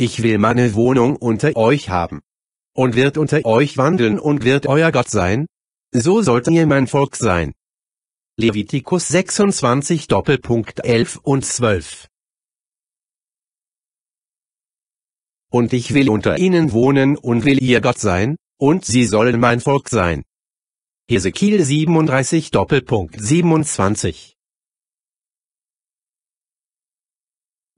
Ich will meine Wohnung unter euch haben. Und wird unter euch wandeln und wird euer Gott sein? So sollt ihr mein Volk sein. Levitikus 26 Doppelpunkt 11 und 12 Und ich will unter ihnen wohnen und will ihr Gott sein, und sie sollen mein Volk sein. Hesekiel 37 Doppelpunkt 27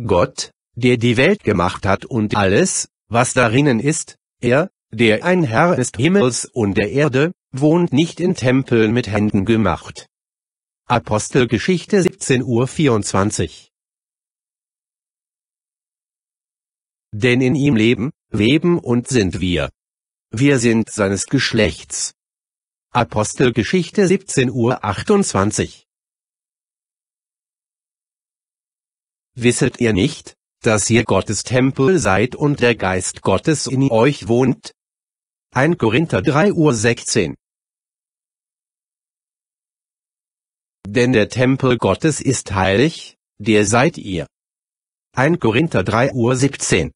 Gott, der die Welt gemacht hat und alles, was darinnen ist, er, der ein Herr ist Himmels und der Erde, wohnt nicht in Tempeln mit Händen gemacht. Apostelgeschichte 17 Uhr 24 Denn in ihm leben, weben und sind wir. Wir sind seines Geschlechts. Apostelgeschichte 17 Uhr 28 Wisset ihr nicht, dass ihr Gottes Tempel seid und der Geist Gottes in euch wohnt? 1 Korinther 3 Uhr 16 Denn der Tempel Gottes ist heilig, der seid ihr. 1 Korinther 3 Uhr 17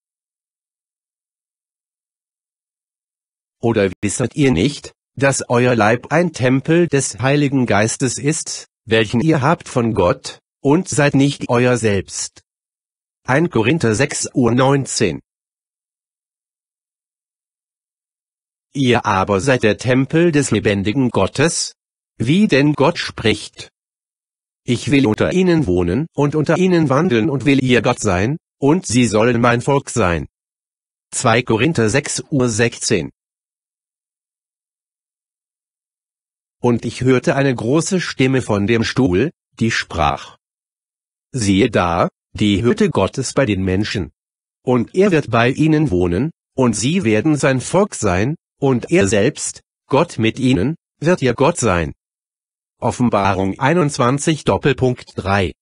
Oder wisset ihr nicht, dass euer Leib ein Tempel des Heiligen Geistes ist, welchen ihr habt von Gott, und seid nicht euer selbst? 1 Korinther 6 Uhr 19 Ihr aber seid der Tempel des lebendigen Gottes, wie denn Gott spricht. Ich will unter ihnen wohnen und unter ihnen wandeln und will ihr Gott sein, und sie sollen mein Volk sein. 2 Korinther 6 Uhr 16 Und ich hörte eine große Stimme von dem Stuhl, die sprach. Siehe da, die Hütte Gottes bei den Menschen. Und er wird bei ihnen wohnen, und sie werden sein Volk sein, und er selbst, Gott mit ihnen, wird ihr Gott sein. Offenbarung 21 Doppelpunkt 3